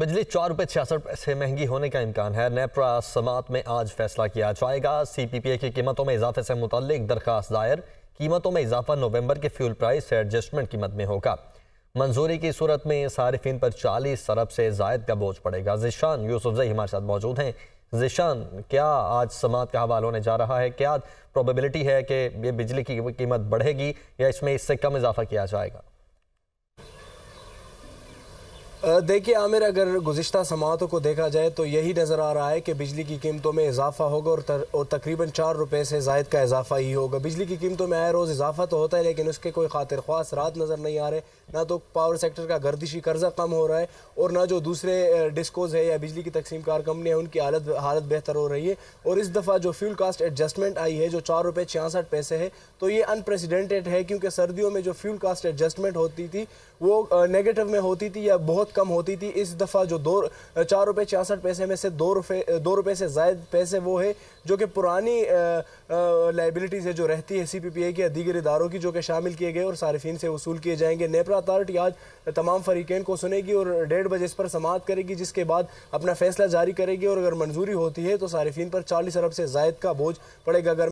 बिजली चार रुपये छियासठ पैसे महंगी होने का इम्कान है नेपरा समात में आज फैसला किया जाएगा सी पी पी ए की कीमतों में इजाफे से मुतलिक दरख्वास्त दायर कीमतों में इजाफा नवंबर के फ्यूल प्राइस से एडजस्टमेंट कीमत में होगा मंजूरी की सूरत में सार्फिन पर चालीस अरब से जायद का बोझ पड़ेगा जिशान जई हमारे साथ मौजूद हैं जिशान क्या आज समात का हवाल होने जा रहा है क्या प्रोबेबिलिटी है कि ये बिजली की कीमत बढ़ेगी या इसमें इससे कम इजाफा किया जाएगा देखिए आमिर अगर गुज्त समातों को देखा जाए तो यही नज़र आ रहा है कि बिजली की कीमतों में इजाफा होगा और तर, और तकरीबन चार रुपये से जायद का इजाफा ही होगा बिजली की कीमतों में आए रोज़ इजाफा तो होता है लेकिन उसके कोई खातिर ख्वास रात नज़र नहीं आ रहे ना तो पावर सेक्टर का गर्दिशी कर्जा कम हो रहा है और ना जो दूसरे डिस्कोज है या बिजली की तकसीम कार है उनकी हालत हालत बेहतर हो रही है और इस दफ़ा जो फ्यूल कास्ट एडजस्टमेंट आई है जो चार रुपये छियासठ पैसे है तो ये अनप्रेसिडेंटेड है क्योंकि सर्दियों में जो फ्यूल कास्ट एडजस्टमेंट होती थी वो नेगेटिव में होती थी या बहुत कम होती थी इस दफ़ा जो दो चार रुपये छियासठ पैसे में से दो रुपये दो रुपये से जायद पैसे वो है जो कि पुरानी लाइबिलिटीज़ है जो रहती है सी पी पी ए के दीगर इदारों की जो कि शामिल किए गए और सार्फिन से वसूल किए जाएंगे नेपरा अथॉरिटी आज तमाम फरीकैन को सुनेगी और डेढ़ बजे इस पर समात करेगी जिसके बाद अपना फैसला जारी करेगी और अगर मंजूरी होती है तो सार्फिन पर चालीस अरब से जायद का बोझ पड़ेगा अगर